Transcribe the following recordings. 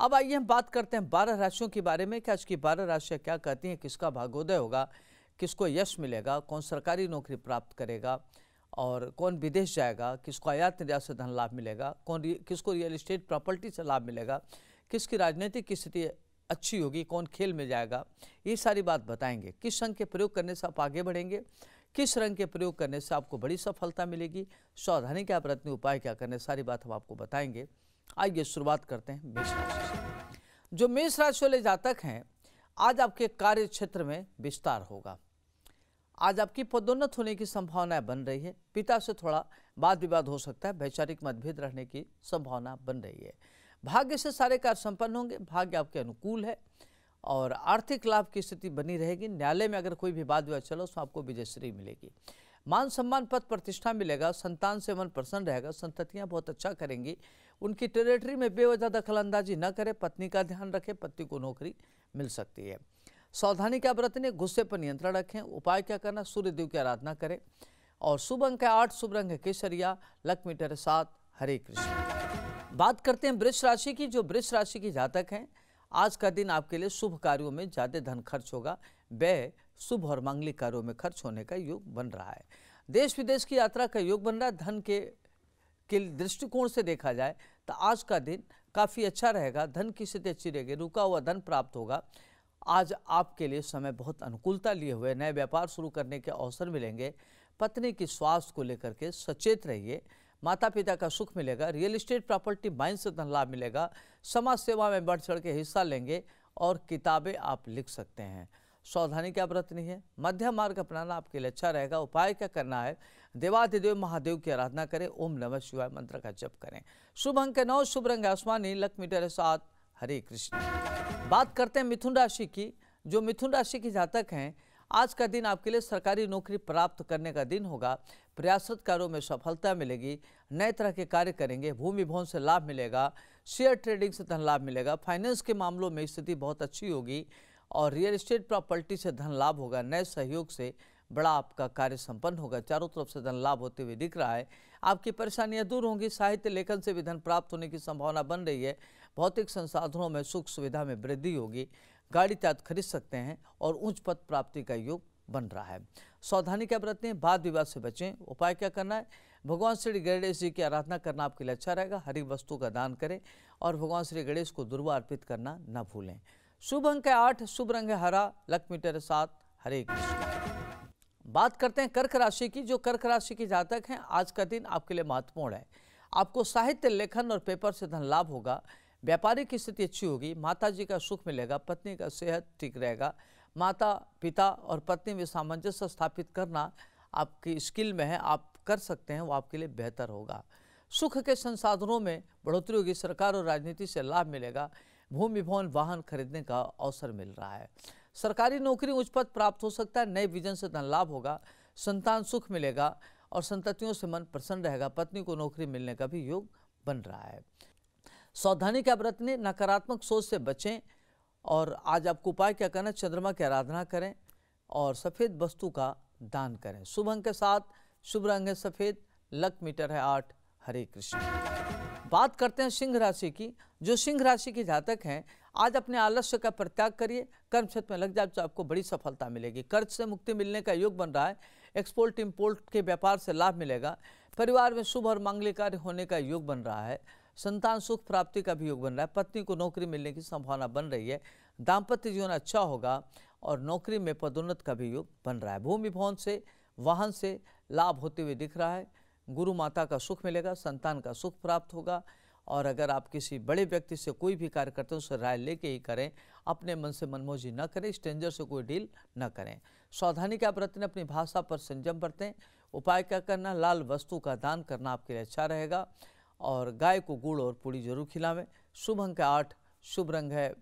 अब आइए हम बात करते हैं बारह राशियों के बारे में कि आज की बारह राशियाँ क्या कहती हैं किसका भागोदय होगा किसको यश मिलेगा कौन सरकारी नौकरी प्राप्त करेगा और कौन विदेश जाएगा किसको आयात निर्यात से धन लाभ मिलेगा कौन किसको रियल इस्टेट प्रॉपर्टी से लाभ मिलेगा किसकी राजनीतिक स्थिति अच्छी होगी कौन खेल में जाएगा ये सारी बात बताएंगे किस रंग के प्रयोग करने से आप आगे बढ़ेंगे किस रंग के प्रयोग करने से आपको बड़ी सफलता मिलेगी सावधानी क्या आप उपाय क्या करने सारी बात हम आपको बताएंगे आइए शुरुआत करते हैं मेष राशि जो मेष राशि वाले जातक हैं आज आपके कार्य क्षेत्र में विस्तार होगा आज आपकी पदोन्नत होने की संभावनाएं बन रही है पिता से थोड़ा वाद विवाद हो सकता है वैचारिक मतभेद रहने की संभावना बन रही है भाग्य से सारे कार्य संपन्न होंगे भाग्य आपके अनुकूल है और आर्थिक लाभ की स्थिति बनी रहेगी न्यायालय में अगर कोई भी वाद विवाद चला उसमें आपको विजयश्री मिलेगी मान सम्मान पद प्रतिष्ठा मिलेगा संतान से मन प्रसन्न रहेगा संततियाँ बहुत अच्छा करेंगी उनकी टेरिटरी में बेवजह दखलंदाजी न करें पत्नी का ध्यान रखें पति को नौकरी मिल सकती है सावधानी क्या बरतने गुस्से पर नियंत्रण रखें उपाय क्या करना सूर्यदेव की आराधना करें और शुभ अंक है आठ शुभ रंग है केसरिया लक्ष्मी टर सात हरे कृष्ण बात करते हैं वृक्ष राशि की जो वृक्ष राशि की जातक हैं आज का दिन आपके लिए शुभ कार्यों में ज़्यादा धन खर्च होगा वे शुभ और मांगलिक कार्यों में खर्च होने का योग बन रहा है देश विदेश की यात्रा का योग बन रहा है धन के के दृष्टिकोण से देखा जाए तो आज का दिन काफ़ी अच्छा रहेगा धन की स्थिति अच्छी रहेगी रुका हुआ धन प्राप्त होगा आज आपके लिए समय बहुत अनुकूलता लिए हुए नए व्यापार शुरू करने के अवसर मिलेंगे पत्नी की स्वास्थ्य को लेकर के सचेत रहिए माता पिता का सुख मिलेगा रियल इस्टेट प्रॉपर्टी माइंड से धन लाभ मिलेगा समाज सेवा में बढ़ चढ़ के हिस्सा लेंगे और किताबें आप लिख सकते हैं सावधानी क्या बरतनी है मध्यम मार्ग अपनाना आपके लिए अच्छा रहेगा उपाय क्या करना है देवादिदेव महादेव की आराधना करें ओम नमः शिवाय मंत्र का जप करें शुभ अंक नौ शुभ रंग आसमानी लक्ष्मी डर सात हरे कृष्ण बात करते हैं मिथुन राशि की जो मिथुन राशि के जातक हैं आज का दिन आपके लिए सरकारी नौकरी प्राप्त करने का दिन होगा प्रयासरत कार्यों में सफलता मिलेगी नए तरह के कार्य करेंगे भूमि भवन से लाभ मिलेगा शेयर ट्रेडिंग से धन लाभ मिलेगा फाइनेंस के मामलों में स्थिति बहुत अच्छी होगी और रियल एस्टेट प्रॉपर्टी से धन लाभ होगा नए सहयोग से बड़ा आपका कार्य संपन्न होगा चारों तरफ से धन लाभ होते हुए दिख रहा है आपकी परेशानियां दूर होंगी साहित्य लेखन से भी धन प्राप्त होने की संभावना बन रही है भौतिक संसाधनों में सुख सुविधा में वृद्धि होगी गाड़ी त्याग खरीद सकते हैं और उच्च पद प्राप्ति का योग बन रहा है सावधानी क्या बरतें बाद विवाद से बचें उपाय क्या करना है भगवान श्री गणेश जी की आराधना करना आपके लिए अच्छा रहेगा हरी वस्तु का दान करें और भगवान श्री गणेश को दुर्वा अर्पित करना न भूलें शुभ अंक है आठ शुभ रंग है हरा लक्ष्मी टेरे सात हरे कृष्ण बात करते हैं कर्क राशि की जो कर्क राशि के जातक हैं आज का दिन आपके लिए महत्वपूर्ण है आपको साहित्य लेखन और पेपर से धन लाभ होगा व्यापारिक स्थिति अच्छी होगी माता जी का सुख मिलेगा पत्नी का सेहत ठीक रहेगा माता पिता और पत्नी में सामंजस्य स्थापित करना आपकी स्किल में है आप कर सकते हैं वो आपके लिए बेहतर होगा सुख के संसाधनों में बढ़ोतरी होगी सरकार और राजनीति से लाभ मिलेगा भूमि भवन वाहन खरीदने का अवसर मिल रहा है सरकारी नौकरी उच्च पद प्राप्त हो सकता है नए विजन से धन लाभ होगा संतान सुख मिलेगा और संततियों से मन प्रसन्न रहेगा पत्नी को नौकरी मिलने का भी योग बन रहा है सावधानी क्या बरतने नकारात्मक सोच से बचें और आज आपको उपाय क्या करना चंद्रमा की आराधना करें और सफ़ेद वस्तु का दान करें शुभ अंक के साथ शुभ रंग है सफ़ेद लक मीटर है आठ हरे कृष्ण बात करते हैं सिंह राशि की जो सिंह राशि के जातक हैं आज अपने आलस्य का परित्याग करिए कर्म क्षेत्र में लग जाए तो आपको बड़ी सफलता मिलेगी कर्ज से मुक्ति मिलने का योग बन रहा है एक्सपोर्ट इम्पोर्ट के व्यापार से लाभ मिलेगा परिवार में शुभ और मांगलिक कार्य होने का योग बन रहा है संतान सुख प्राप्ति का भी योग बन रहा है पत्नी को नौकरी मिलने की संभावना बन रही है दाम्पत्य जीवन अच्छा होगा और नौकरी में पदोन्नत का भी योग बन रहा है भूमि भवन से वाहन से लाभ होते हुए दिख रहा है गुरु माता का सुख मिलेगा संतान का सुख प्राप्त होगा और अगर आप किसी बड़े व्यक्ति से कोई भी कार्य करते हैं उससे राय लेके ही करें अपने मन से मनमोजी न करें स्ट्रेंजर से कोई डील न करें सावधानी क्या बरतें अपनी भाषा पर संयम बरतें उपाय क्या करना लाल वस्तु का दान करना आपके लिए अच्छा रहेगा और गाय को गुड़ और पूड़ी जरूर खिलावें शुभ अंक आठ शुभ रंग है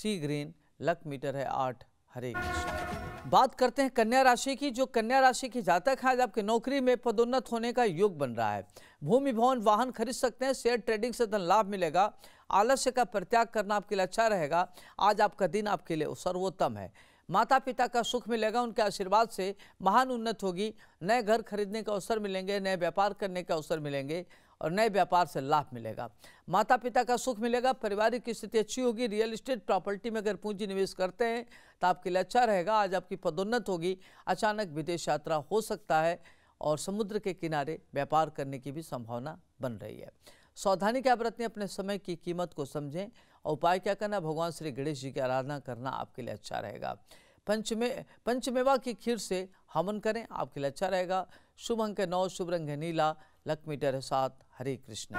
सी ग्रीन लक मीटर है आठ हरे कृष्ण बात करते हैं कन्या राशि की जो कन्या राशि की जातक है आपके नौकरी में पदोन्नत होने का योग बन रहा है भूमि भवन वाहन खरीद सकते हैं शेयर ट्रेडिंग से धन लाभ मिलेगा आलस्य का परित्याग करना आपके लिए अच्छा रहेगा आज आपका दिन आपके लिए सर्वोत्तम है माता पिता का सुख मिलेगा उनके आशीर्वाद से महान उन्नत होगी नए घर खरीदने का अवसर मिलेंगे नए व्यापार करने का अवसर मिलेंगे और नए व्यापार से लाभ मिलेगा माता पिता का सुख मिलेगा पारिवारिक स्थिति अच्छी होगी रियल इस्टेट प्रॉपर्टी में अगर पूंजी निवेश करते हैं तो आपके लिए अच्छा रहेगा आज आपकी पदोन्नत होगी अचानक विदेश यात्रा हो सकता है और समुद्र के किनारे व्यापार करने की भी संभावना बन रही है सावधानी क्या बरतने अपने समय की कीमत को समझें और उपाय क्या करना भगवान श्री गणेश जी की आराधना करना आपके लिए अच्छा रहेगा पंचमे पंचमेवा की खीर से हवन करें आपके लिए अच्छा रहेगा शुभ अंक नौ शुभ रंग नीला लक्ष्मी डर सात हरे कृष्ण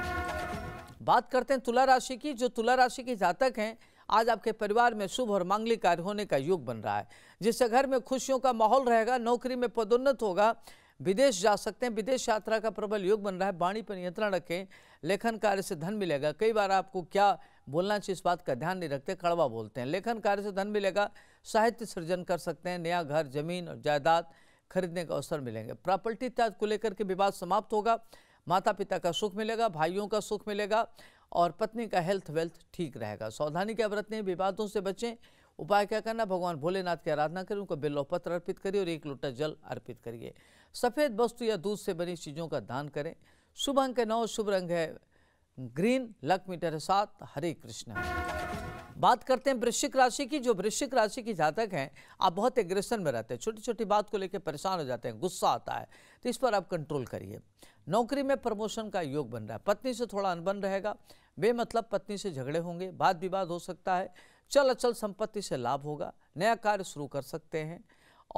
बात करते हैं तुला राशि की जो तुला राशि के जातक हैं आज आपके परिवार में शुभ और मांगलिक कार्य होने का योग बन रहा है जिससे घर में खुशियों का माहौल रहेगा नौकरी में पदोन्नत होगा विदेश जा सकते हैं विदेश यात्रा का प्रबल योग बन रहा है वाणी पर नियंत्रण रखें लेखन कार्य से धन मिलेगा कई बार आपको क्या बोलना चाहिए इस बात का ध्यान नहीं रखते कड़वा बोलते हैं लेखन कार्य से धन मिलेगा साहित्य सृजन कर सकते हैं नया घर जमीन और जायदाद खरीदने का अवसर मिलेंगे प्रॉपर्टी इत्यादि को लेकर के विवाद समाप्त होगा माता पिता का सुख मिलेगा भाइयों का सुख मिलेगा और पत्नी का हेल्थ वेल्थ ठीक रहेगा सावधानी क्या बरतने विवादों से बचें उपाय क्या करना भगवान भोलेनाथ की आराधना करें उनको बिल्लो पत्र अर्पित करिए और एक लोटा जल अर्पित करिए सफ़ेद वस्तु या दूध से बनी चीज़ों का दान करें शुभ अंक है नौ शुभ रंग है ग्रीन लक मीटर है सात हरे कृष्ण बात करते हैं वृश्चिक राशि की जो वृश्चिक राशि की जातक हैं आप बहुत एग्रेशन में रहते हैं छोटी छोटी बात को लेकर परेशान हो जाते हैं गुस्सा आता है तो इस पर आप कंट्रोल करिए नौकरी में प्रमोशन का योग बन रहा है पत्नी से थोड़ा अनबन रहेगा बेमतलब पत्नी से झगड़े होंगे बाद विवाद हो सकता है चल अचल संपत्ति से लाभ होगा नया कार्य शुरू कर सकते हैं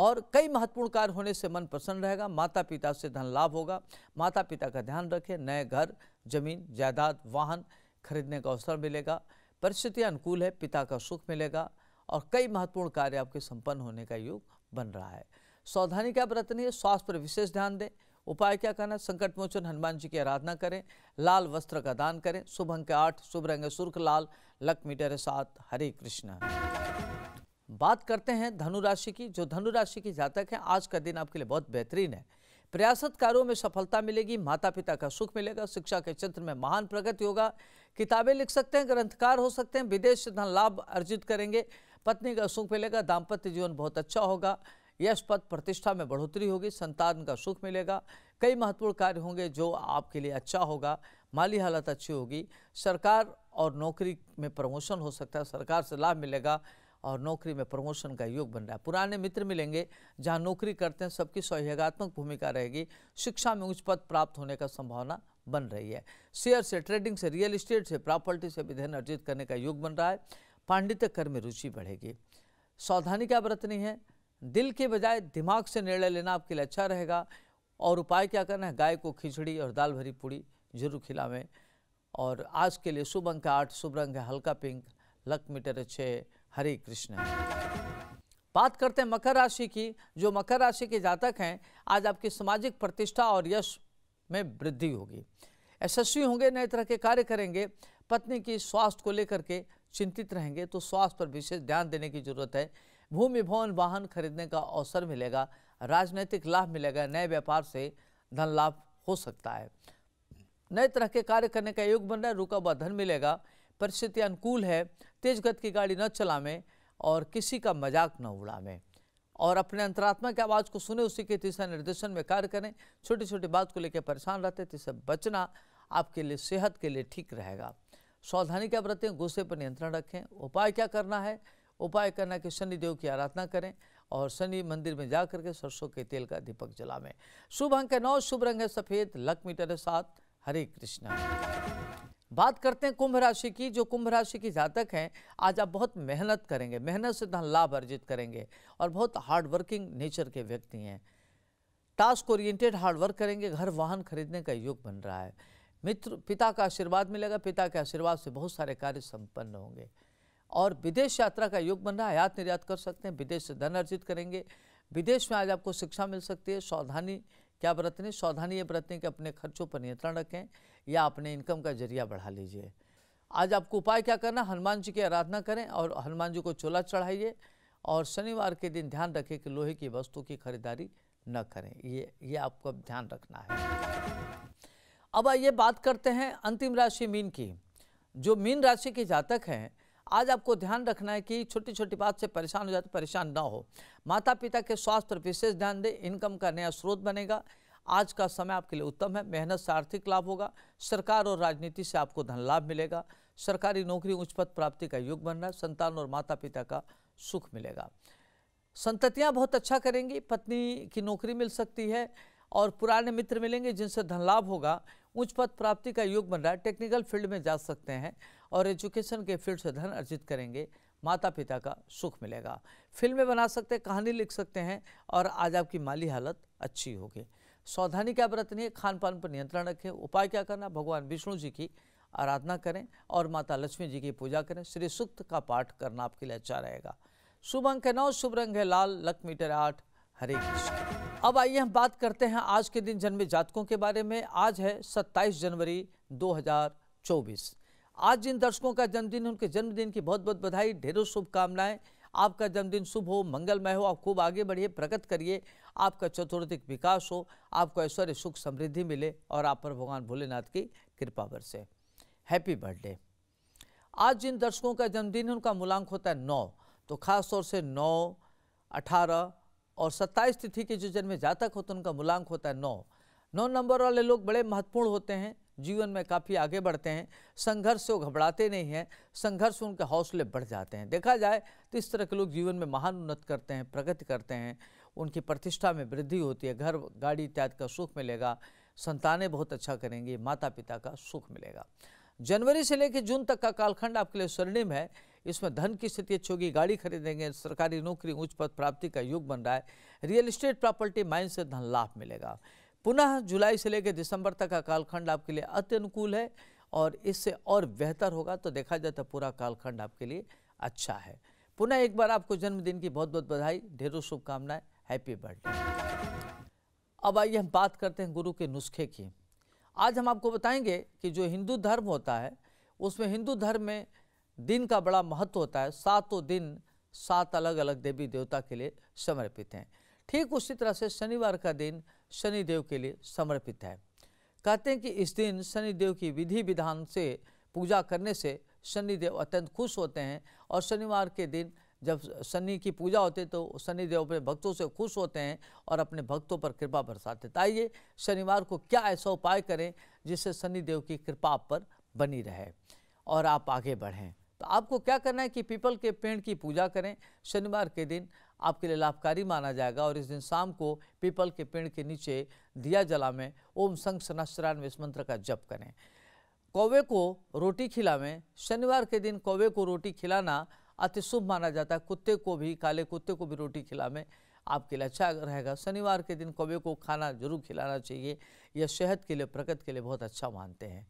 और कई महत्वपूर्ण कार्य होने से मन प्रसन्न रहेगा माता पिता से धन लाभ होगा माता पिता का ध्यान रखें नए घर जमीन जायदाद वाहन खरीदने का अवसर मिलेगा परिस्थितियाँ अनुकूल है पिता का सुख मिलेगा और कई महत्वपूर्ण कार्य आपके संपन्न होने का योग बन रहा है सावधानी क्या बरतनी है स्वास्थ्य पर विशेष ध्यान दें उपाय क्या करना संकट मोचन हनुमान जी की आराधना करें लाल वस्त्र का दान करें शुभ अंक आठ शुभ रंग सुर्ख लाल लक मीटर सात हरे कृष्ण बात करते हैं धनुराशि की जो धनुराशि की जातक है आज का दिन आपके लिए बहुत बेहतरीन है प्रयासत कार्यों में सफलता मिलेगी माता पिता का सुख मिलेगा शिक्षा के क्षेत्र में महान प्रगति होगा किताबें लिख सकते हैं ग्रंथकार हो सकते हैं विदेश से धन लाभ अर्जित करेंगे पत्नी का सुख मिलेगा दाम्पत्य जीवन बहुत अच्छा होगा यश पद प्रतिष्ठा में बढ़ोतरी होगी संतान का सुख मिलेगा कई महत्वपूर्ण कार्य होंगे जो आपके लिए अच्छा होगा माली हालत अच्छी होगी सरकार और नौकरी में प्रमोशन हो सकता है सरकार से लाभ मिलेगा और नौकरी में प्रमोशन का योग बन रहा है पुराने मित्र मिलेंगे जहां नौकरी करते हैं सबकी सहयोगात्मक भूमिका रहेगी शिक्षा में उच्च पद प्राप्त होने का संभावना बन रही है शेयर से ट्रेडिंग से रियल इस्टेट से प्रॉपर्टी से विधेयन अर्जित करने का योग बन रहा है पांडित्य कर में रुचि बढ़ेगी सावधानी क्या बरतनी है दिल के बजाय दिमाग से निर्णय लेना आपके लिए अच्छा रहेगा और उपाय क्या करना है गाय को खिचड़ी और दाल भरी पूड़ी जरूर खिलावें और आज के लिए शुभ अंक आठ शुभ रंग है हल्का पिंक लक मीटर छः हरे कृष्ण बात करते हैं मकर राशि की जो मकर राशि के जातक हैं आज आपकी सामाजिक प्रतिष्ठा और यश में वृद्धि होगी यशस्वी होंगे नए तरह के कार्य करेंगे पत्नी की स्वास्थ्य को लेकर के चिंतित रहेंगे तो स्वास्थ्य पर विशेष ध्यान देने की जरूरत है भूमि भवन वाहन खरीदने का अवसर मिलेगा राजनैतिक लाभ मिलेगा नए व्यापार से धन लाभ हो सकता है नए तरह के कार्य करने का योग बन रहा है रुका हुआ धन मिलेगा परिस्थिति अनुकूल है तेज गति की गाड़ी न चलावें और किसी का मजाक न उड़ावें और अपने अंतरात्मा की आवाज़ को सुने उसी के दिशा निर्देशन में कार्य करें छोटी छोटी बात को लेकर परेशान रहते तो इससे बचना आपके लिए सेहत के लिए ठीक रहेगा सावधानी क्या बरतें गुस्से पर नियंत्रण रखें उपाय क्या करना है उपाय करना कि शनिदेव की आराधना करें और शनि मंदिर में जा करके सरसों के तेल का दीपक जलावें शुभ अंक है नौ शुभ रंग है सफ़ेद लक मीटर है सात हरे कृष्णा बात करते हैं कुंभ राशि की जो कुंभ राशि की जातक हैं आज आप बहुत मेहनत करेंगे मेहनत से धन लाभ अर्जित करेंगे और बहुत हार्ड वर्किंग नेचर के व्यक्ति हैं टास्क ओरिएंटेड हार्ड वर्क करेंगे घर वाहन खरीदने का योग बन रहा है मित्र पिता का आशीर्वाद मिलेगा पिता के आशीर्वाद से बहुत सारे कार्य संपन्न होंगे और विदेश यात्रा का योग बन रहा है आयात निर्यात कर सकते हैं विदेश से धन अर्जित करेंगे विदेश में आज आपको शिक्षा मिल सकती है सावधानी क्या बरतनी सावधानी ये बरतने कि अपने खर्चों पर नियंत्रण रखें या अपने इनकम का जरिया बढ़ा लीजिए आज आपको उपाय क्या करना हनुमान जी की आराधना करें और हनुमान जी को चोला चढ़ाइए और शनिवार के दिन ध्यान रखें कि लोहे की वस्तु की खरीदारी न करें ये ये आपको ध्यान रखना है अब आइए बात करते हैं अंतिम राशि मीन की जो मीन राशि के जातक हैं आज आपको ध्यान रखना है कि छोटी छोटी बात से परेशान हो जाए तो परेशान ना हो माता पिता के स्वास्थ्य पर विशेष ध्यान दें इनकम का नया स्रोत बनेगा आज का समय आपके लिए उत्तम है मेहनत से आर्थिक लाभ होगा सरकार और राजनीति से आपको धन लाभ मिलेगा सरकारी नौकरी उच्च पद प्राप्ति का युग बन रहा है संतान और माता पिता का सुख मिलेगा संततियाँ बहुत अच्छा करेंगी पत्नी की नौकरी मिल सकती है और पुराने मित्र मिलेंगे जिनसे धन लाभ होगा उच्च पद प्राप्ति का योग बन रहा है टेक्निकल फील्ड में जा सकते हैं और एजुकेशन के फील्ड से धन अर्जित करेंगे माता पिता का सुख मिलेगा फिल्में बना सकते हैं कहानी लिख सकते हैं और आज आपकी माली हालत अच्छी होगी सावधानी क्या बरतनी है खान पान पर नियंत्रण रखें उपाय क्या करना भगवान विष्णु जी की आराधना करें और माता लक्ष्मी जी की पूजा करें श्री सुक्त का पाठ करना आपके लिए अच्छा रहेगा शुभ अंक है नौ शुभ रंग है लाल लक मीटर आठ हरे कृष्ण अब आइए हम बात करते हैं आज के दिन जन्मे जातकों के बारे में आज है सत्ताईस जनवरी दो आज जिन दर्शकों का जन्मदिन है उनके जन्मदिन की बहुत बहुत बधाई ढेरों शुभकामनाएं आपका जन्मदिन शुभ हो मंगलमय हो आप खूब आगे बढ़िए प्रगत करिए आपका चतुर्थिक विकास हो आपको ऐश्वर्य सुख समृद्धि मिले और आप पर भगवान भोलेनाथ की कृपा बरसे हैप्पी बर्थडे आज जिन दर्शकों का जन्मदिन है उनका मूलांक होता है नौ तो खास तौर से नौ अठारह और सत्ताईस तिथि के जो जन्म जातक होते हैं उनका मूलांक होता है नौ नौ नंबर वाले लोग बड़े महत्वपूर्ण होते हैं जीवन में काफ़ी आगे बढ़ते हैं संघर्ष से वो घबराते नहीं हैं संघर्ष से उनके हौसले बढ़ जाते हैं देखा जाए तो इस तरह के लोग जीवन में महान उन्नत करते हैं प्रगति करते हैं उनकी प्रतिष्ठा में वृद्धि होती है घर गाड़ी इत्यादि का सुख मिलेगा संतानें बहुत अच्छा करेंगी माता पिता का सुख मिलेगा जनवरी से लेकर जून तक का कालखंड आपके लिए स्वर्णिम है इसमें धन की स्थिति अच्छी होगी गाड़ी खरीदेंगे सरकारी नौकरी उच्च पद प्राप्ति का युग बन रहा है रियल इस्टेट प्रॉपर्टी माइन से धन लाभ मिलेगा पुनः जुलाई से लेकर दिसंबर तक का कालखंड आपके लिए अति अनुकूल है और इससे और बेहतर होगा तो देखा जाए तो पूरा कालखंड आपके लिए अच्छा है पुनः एक बार आपको जन्मदिन की बहुत बहुत बधाई ढेरों शुभकामनाएं हैप्पी बर्थडे अब आइए हम बात करते हैं गुरु के नुस्खे की आज हम आपको बताएंगे कि जो हिंदू धर्म होता है उसमें हिंदू धर्म में दिन का बड़ा महत्व होता है सातों दिन सात अलग अलग देवी देवता के लिए समर्पित हैं ठीक उसी तरह से शनिवार का दिन शनिदेव के लिए समर्पित है कहते हैं कि इस दिन शनिदेव की विधि विधान से पूजा करने से शनिदेव अत्यंत खुश होते हैं और शनिवार के दिन जब शनि की पूजा होती है तो शनिदेव अपने भक्तों से खुश होते हैं और अपने भक्तों पर कृपा बरसाते हैं आइए शनिवार को क्या ऐसा उपाय करें जिससे शनिदेव की कृपा आप पर बनी रहे और आप आगे बढ़ें तो आपको क्या करना है कि पीपल के पेड़ की पूजा करें शनिवार के दिन आपके लिए लाभकारी माना जाएगा और इस दिन शाम को पीपल के पेड़ के नीचे दिया जला में ओम संघ सनाश्रान इस मंत्र का जप करें कौवे को रोटी खिलावें शनिवार के दिन कौवे को रोटी खिलाना अति शुभ माना जाता है कुत्ते को भी काले कुत्ते को भी रोटी खिलावें आपके लिए अच्छा रहेगा शनिवार के दिन कौवे को खाना जरूर खिलाना चाहिए यह सेहत के लिए प्रकृति के लिए बहुत अच्छा मानते हैं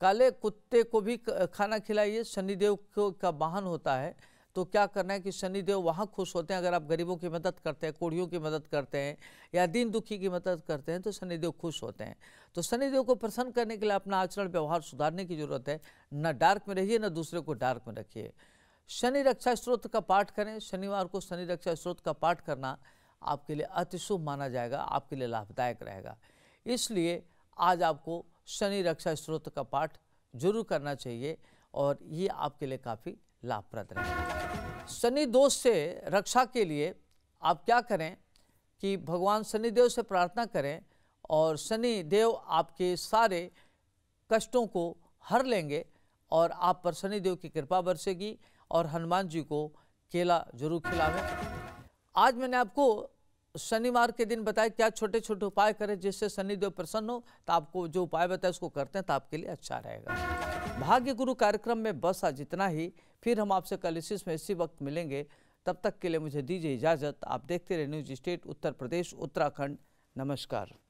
काले कुत्ते को भी खाना खिलाइए शनिदेव का वाहन होता है तो क्या करना है कि शनिदेव वहाँ खुश होते हैं अगर आप गरीबों की मदद करते हैं कोड़ियों की मदद करते हैं या दीन दुखी की मदद करते हैं तो शनिदेव खुश होते हैं तो शनिदेव को प्रसन्न करने के लिए अपना आचरण व्यवहार सुधारने की जरूरत है न डार्क में रहिए न दूसरे को डार्क में रखिए शनि रक्षा स्त्रोत का पाठ करें शनिवार को शनि रक्षा स्त्रोत का पाठ करना आपके लिए अतिशुभ माना जाएगा आपके लिए लाभदायक रहेगा इसलिए आज आपको शनि रक्षा स्त्रोत का पाठ जरूर करना चाहिए और ये आपके लिए काफ़ी लाभप्रद रहे शनि दोष से रक्षा के लिए आप क्या करें कि भगवान शनिदेव से प्रार्थना करें और शनि देव आपके सारे कष्टों को हर लेंगे और आप पर शनिदेव की कृपा बरसेगी और हनुमान जी को केला जरूर खिलावें आज मैंने आपको शनिवार के दिन बताए क्या छोटे छोटे उपाय करें जिससे शनिदेव प्रसन्न हो तो आपको जो उपाय बताए उसको करते हैं तो आपके लिए अच्छा रहेगा भाग्य गुरु कार्यक्रम में बस आज इतना ही फिर हम आपसे कल इसी में इसी वक्त मिलेंगे तब तक के लिए मुझे दीजिए इजाज़त आप देखते रहे न्यूज स्टेट उत्तर प्रदेश उत्तराखंड नमस्कार